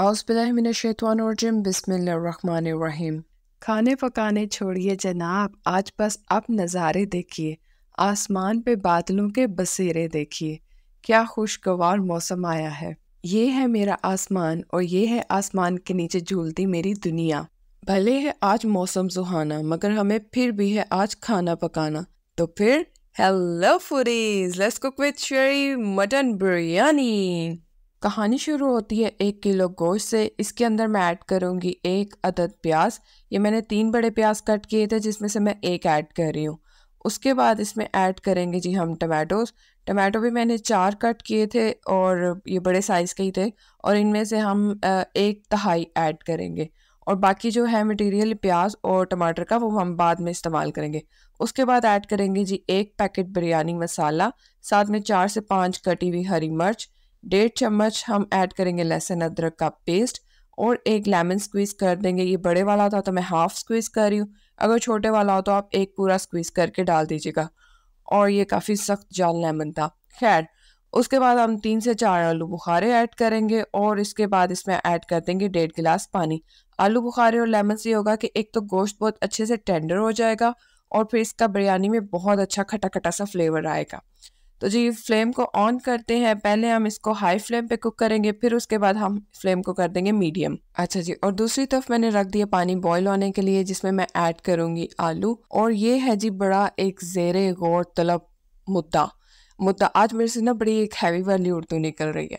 आउज़बिल्लिमिनशैतवानरजिम बिस्मिल्लाम खाने पकाने छोड़िए जनाब आज बस अब नज़ारे देखिए आसमान पे बादलों के बसेरे देखिए क्या खुशगवार मौसम आया है ये है मेरा आसमान और ये है आसमान के नीचे झूलती मेरी दुनिया भले है आज मौसम सुहाना मगर हमें फिर भी है आज खाना पकाना तो फिर hello foodies let's cook with Sherry mutton biryani कहानी शुरू होती है एक किलो गोश्त से इसके अंदर मैं ऐड करूँगी एक अदद प्याज ये मैंने तीन बड़े प्याज कट किए थे जिसमें से मैं एक ऐड कर रही हूँ उसके बाद इसमें ऐड करेंगे जी हम टमाटोज़ टमाटो भी मैंने चार कट किए थे और ये बड़े साइज़ के ही थे और इनमें से हम एक तहाई ऐड करेंगे और बाकी जो है मटेरियल प्याज और टमाटर का वो हम बाद में इस्तेमाल करेंगे उसके बाद ऐड करेंगे जी एक पैकेट बिरयानी मसाला साथ में चार से पाँच कटी हुई हरी मिर्च डेढ़ चम्मच हम ऐड करेंगे लहसुन अदरक का पेस्ट और एक लेमन स्क्वीज़ कर देंगे ये बड़े वाला था तो मैं हाफ़ स्क्वीज़ कर रही हूँ अगर छोटे वाला हो तो आप एक पूरा स्क्वीज़ करके डाल दीजिएगा और ये काफ़ी सख्त जाल लेमन था खैर उसके बाद हम तीन से चार आलू बुखारे ऐड करेंगे और इसके बाद इसमें ऐड कर देंगे डेढ़ गिलास पानी आलू बुखारे और लेमन से होगा कि एक तो गोश्त बहुत अच्छे से टेंडर हो जाएगा और फिर इसका बिरयानी में बहुत अच्छा खटा खटा सा फ्लेवर आएगा तो जी फ्लेम को ऑन करते हैं पहले हम इसको हाई फ्लेम पे कुक करेंगे फिर उसके बाद हम फ्लेम को कर देंगे मीडियम अच्छा जी और दूसरी तरफ मैंने रख दिया पानी बॉईल होने के लिए जिसमें मैं ऐड करूंगी आलू और ये है जी बड़ा एक जेर गौर तलब मुद्दा मुद्दा आज मेरे से ना बड़ी एक हैवी वाली उर्दू निकल रही है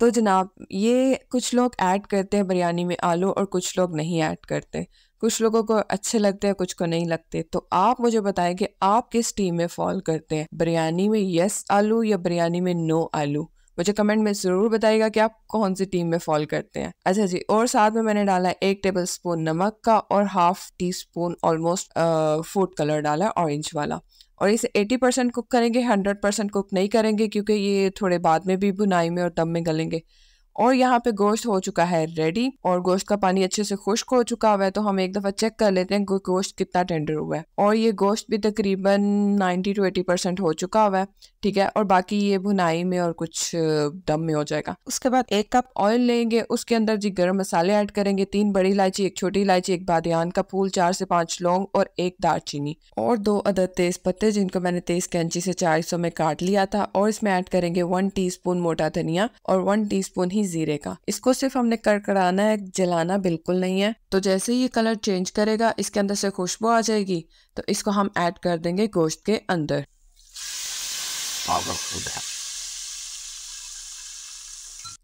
तो जनाब ये कुछ लोग ऐड करते हैं बिरयानी में आलू और कुछ लोग नहीं ऐड करते कुछ लोगों को अच्छे लगते हैं कुछ को नहीं लगते तो आप मुझे बताएं कि आप किस टीम में फॉल करते हैं बिरयानी में यस आलू या बिरयानी में नो आलू मुझे कमेंट में ज़रूर बताइएगा कि आप कौन सी टीम में फॉल करते हैं अच्छा जी और साथ में मैंने डाला एक टेबल स्पून नमक का और half teaspoon almost food colour डाला ऑरेंज वाला और इसे 80 परसेंट कुक करेंगे 100 परसेंट कुक नहीं करेंगे क्योंकि ये थोड़े बाद में भी बुनाई में और दम में गलेंगे और यहाँ पे गोश्त हो चुका है रेडी और गोश्त का पानी अच्छे से खुश्क हो चुका हुआ है तो हम एक दफ़ा चेक कर लेते हैं गोश्त कितना टेंडर हुआ है और ये गोश्त भी तकरीबन नाइनटी टू एटी परसेंट हो चुका हुआ है ठीक है और बाकी ये भुनाई में और कुछ दम में हो जाएगा उसके बाद एक कप ऑयल लेंगे उसके अंदर जी गर्म मसाले ऐड करेंगे तीन बड़ी इलायची एक छोटी इलायची एक बादन का फूल चार से पांच लौंग और एक दालचीनी और दो अदर तेज़ पत्ते जिनको मैंने तेज़ कैंची से चार में काट लिया था और इसमें ऐड करेंगे वन टी मोटा धनिया और वन टी ही जीरे का इसको सिर्फ हमने करकराना है जलाना बिल्कुल नहीं है तो जैसे ही ये कलर चेंज करेगा इसके अंदर से खुशबू आ जाएगी तो इसको हम ऐड कर देंगे गोश्त के अंदर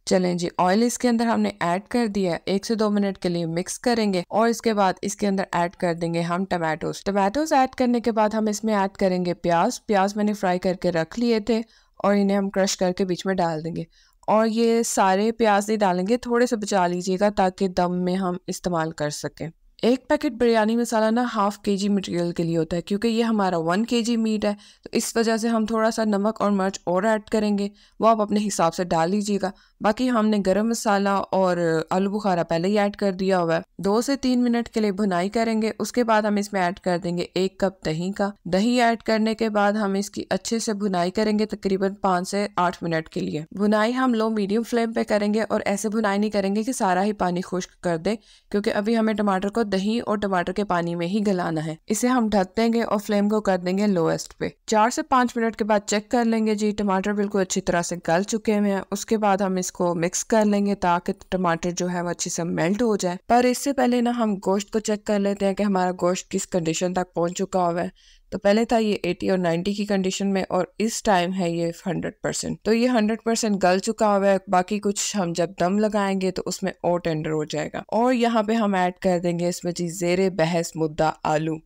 चलें जी ऑयल इसके अंदर हमने ऐड कर दिया है एक से दो मिनट के लिए मिक्स करेंगे और इसके बाद इसके अंदर ऐड कर देंगे हम टमाटोज टमाटोज ऐड करने के बाद हम इसमें ऐड करेंगे प्याज प्याज मैंने फ्राई करके रख लिए थे और इन्हें हम क्रश करके बीच में डाल देंगे और ये सारे प्याज नहीं डालेंगे थोड़े से बचा लीजिएगा ताकि दम में हम इस्तेमाल कर सकें एक पैकेट बिरयानी मसाला ना हाफ़ के जी मटेरियल के लिए होता है क्योंकि ये हमारा वन के जी मीट है तो इस वजह से हम थोड़ा सा नमक और मिर्च और ऐड करेंगे वो आप अपने हिसाब से डाल लीजिएगा बाकी हमने गरम मसाला और आलू बुखारा पहले ही ऐड कर दिया हुआ है दो से तीन मिनट के लिए भुनाई करेंगे उसके बाद हम इसमें ऐड कर देंगे एक कप दही का दही ऐड करने के बाद हम इसकी अच्छे से भुनाई करेंगे तकरीबन पाँच से आठ मिनट के लिए भुनाई हम लो मीडियम फ्लेम पे करेंगे और ऐसे भुनाई नहीं करेंगे कि सारा ही पानी खुश्क कर दे क्योंकि अभी हमें टमाटर को दही और टमाटर के पानी में ही गलाना है इसे हम ढक देंगे और फ्लेम को कर देंगे लोएस्ट पे चार से पाँच मिनट के बाद चेक कर लेंगे जी टमाटर बिल्कुल अच्छी तरह से गल चुके हुए हैं उसके बाद हम इसको मिक्स कर लेंगे ताकि टमाटर जो है वो अच्छे से मेल्ट हो जाए पर इससे पहले ना हम गोश्त को चेक कर लेते हैं कि हमारा गोश्त किस कंडीशन तक पहुंच चुका हुआ है तो पहले था ये 80 और 90 की कंडीशन में और इस टाइम है ये 100 परसेंट तो ये 100 परसेंट गल चुका हुआ है बाकी कुछ हम जब दम लगाएंगे तो उसमें और टेंडर हो जाएगा और यहाँ पे हम ऐड कर देंगे इसमें जी जेर बहस मुद्दा आलू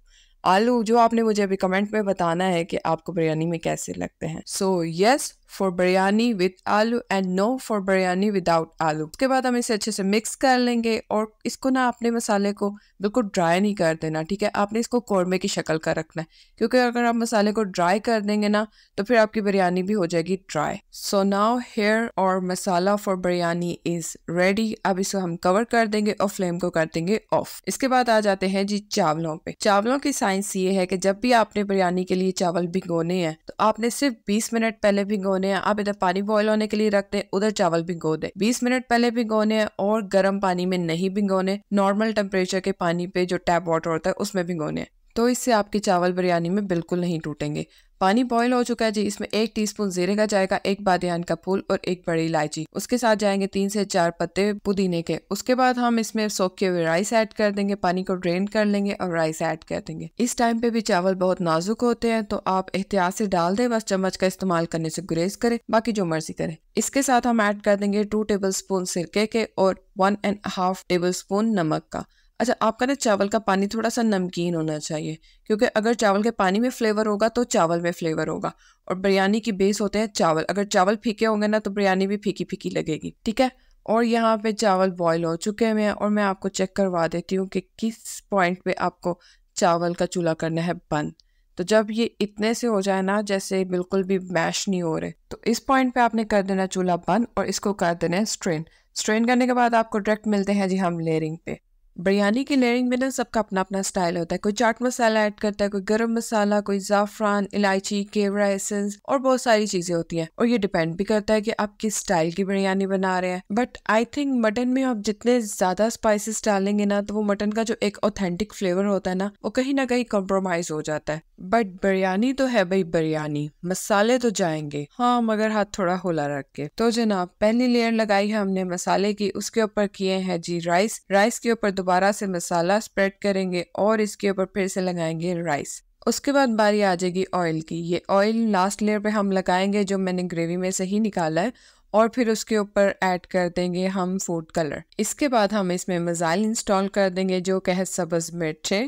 आलू जो आपने मुझे अभी कमेंट में बताना है कि आपको बिरयानी में कैसे लगते हैं so so, yes yes, for biryani with aloo and no for biryani without aloo उसके बाद हम इसे अच्छे से मिक्स कर लेंगे और इसको ना अपने मसाले को बिल्कुल ड्राई नहीं कर देना ठीक है आपने इसको कौरमे की शक्ल का रखना है क्योंकि अगर आप मसाले को ड्राई कर देंगे ना तो फिर आपकी बिरयानी भी हो जाएगी dry so now here our masala for biryani is ready अब इसको हम कवर कर देंगे और फ्लेम को कर देंगे ऑफ इसके बाद आ जाते हैं जी चावलों पे चावलों की साइंस ये है कि जब भी आपने बिरयानी के लिए चावल भिगोने हैं तो आपने सिर्फ बीस मिनट पहले भिगोने भिगोने हैं आप इधर पानी बॉयल होने के लिए रख हैं उधर चावल भिगो दे बीस मिनट पहले भिगोने हैं और गर्म पानी में नहीं भिगोने नॉर्मल टेम्परेचर के पानी पे जो टैप वाटर होता है उसमें भिगोने तो इससे आपके चावल बिरयानी में बिल्कुल नहीं टूटेंगे पानी बॉईल हो चुका है जी इसमें एक टीस्पून जीरे का जाएगा एक बादियान का फूल और एक बड़ी इलायची उसके साथ जाएंगे तीन से चार पत्ते पुदीने के उसके बाद हम इसमें सोखे हुए राइस ऐड कर देंगे पानी को ड्रेन कर लेंगे और राइस ऐड कर देंगे इस टाइम पे भी चावल बहुत नाजुक होते हैं तो आप एहतियात से डाल दें बस चम्मच का इस्तेमाल करने से गुरेज करें बाकी जो मर्जी करें इसके साथ हम ऐड कर देंगे टू टेबल स्पून सिरके के और one and half tablespoon नमक का अच्छा आपका ना चावल का पानी थोड़ा सा नमकीन होना चाहिए क्योंकि अगर चावल के पानी में फ्लेवर होगा तो चावल में फ्लेवर होगा और बिरयानी की बेस होते हैं चावल अगर चावल फीके होंगे ना तो बिरयानी भी फीकी फीकी लगेगी ठीक है और यहाँ पे चावल बॉयल हो चुके हैं और मैं आपको चेक करवा देती हूँ कि किस पॉइंट पे आपको चावल का चूल्हा करना है बंद तो जब ये इतने से हो जाए ना जैसे बिल्कुल भी मैश नहीं हो रहे तो इस पॉइंट पे आपने कर देना चूल्हा बंद और इसको कर देना है स्ट्रेन स्ट्रेन करने के बाद आपको डायरेक्ट मिलते हैं जी हम लेयरिंग पे बिरयानी की लेयरिंग में ना सबका अपना अपना स्टाइल होता है कोई चाट मसाला ऐड करता है कोई गरम मसाला कोई ज़ाफ़रान इलायची केवरा एसेंस और बहुत सारी चीज़ें होती हैं और ये डिपेंड भी करता है कि आप किस स्टाइल की बिरयानी बना रहे हैं बट आई थिंक मटन में आप जितने ज़्यादा स्पाइसेस डालेंगे ना तो वो मटन का जो एक ऑथेंटिक फ्लेवर होता है ना वो कहीं ना कहीं कॉम्प्रोमाइज हो जाता है बट बिरयानी तो है भाई बिरयानी मसाले तो जाएंगे हाँ मगर हाथ थोड़ा होला रख के तो जनाब पहली लेयर लगाई है हमने मसाले की उसके ऊपर किए हैं जी राइस राइस के ऊपर दोबारा से मसाला स्प्रेड करेंगे और इसके ऊपर फिर से लगाएंगे राइस उसके बाद बारी आ जाएगी ऑयल की ये ऑयल लास्ट लेयर पे हम लगाएंगे जो मैंने ग्रेवी में से ही निकाला है और फिर उसके ऊपर ऐड कर देंगे हम फूड कलर इसके बाद हम इसमें मसाइल इंस्टॉल कर देंगे जो कह सब्ज़ मिर्च है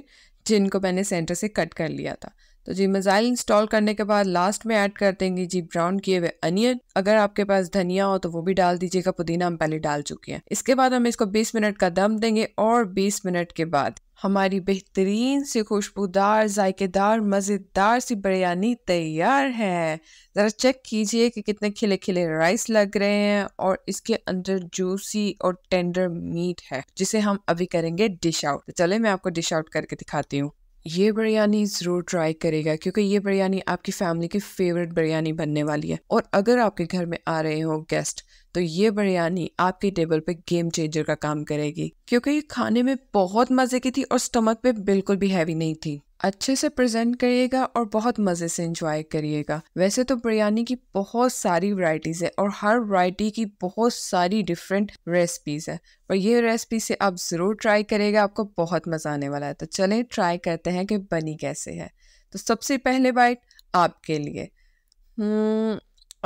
जिनको मैंने सेंटर से कट कर लिया था तो जी मिज़ाइल इंस्टॉल करने के बाद लास्ट में ऐड कर देंगे जी ब्राउन किए हुए अनियन अगर आपके पास धनिया हो तो वो भी डाल दीजिएगा पुदीना हम पहले डाल चुके हैं इसके बाद हम इसको 20 मिनट का दम देंगे और 20 मिनट के बाद हमारी बेहतरीन सी खुशबूदार जायकेदार मज़ेदार सी बिरयानी तैयार है ज़रा चेक कीजिए कि कितने खिले खिले राइस लग रहे हैं और इसके अंदर जूसी और टेंडर मीट है जिसे हम अभी करेंगे डिश आउट तो चले मैं आपको डिश आउट करके दिखाती हूँ ये बिरयानी ज़रूर ट्राई करेगा क्योंकि ये बिरयानी आपकी फैमिली की फेवरेट बिरयानी बनने वाली है और अगर आपके घर में आ रहे हो गेस्ट तो ये बिरयानी आपकी टेबल पे गेम चेंजर का काम करेगी क्योंकि ये खाने में बहुत मज़े की थी और स्टमक पे बिल्कुल भी हैवी नहीं थी अच्छे से प्रेजेंट करिएगा और बहुत मज़े से इंजॉय करिएगा वैसे तो बिरयानी की बहुत सारी वराइटीज है और हर वराइटी की बहुत सारी डिफरेंट रेसिपीज़ है और ये रेसिपी से आप ज़रूर ट्राई करिएगा आपको बहुत मज़ा आने वाला है तो चले ट्राई करते हैं कि बनी कैसे है तो सबसे पहले बाइट आपके लिए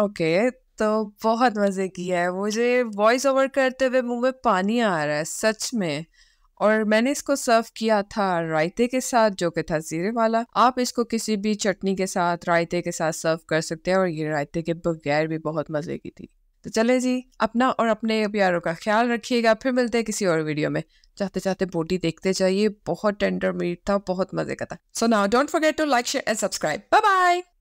ओके हम्म, तो बहुत मज़े की है मुझे वॉइस ओवर करते हुए मुंह में पानी आ रहा है सच में और मैंने इसको सर्व किया था रायते के साथ जो कि था जीरे वाला आप इसको किसी भी चटनी के साथ रायते के साथ सर्व कर सकते हैं और ये रायते के बगैर भी बहुत मज़े की थी तो चले जी अपना और अपने प्यारों का ख्याल रखिएगा फिर मिलते हैं किसी और वीडियो में चाहते चाहते बोटी देखते जाइए बहुत टेंडर मीट था बहुत मज़े का था so now don't forget to like share and subscribe bye bye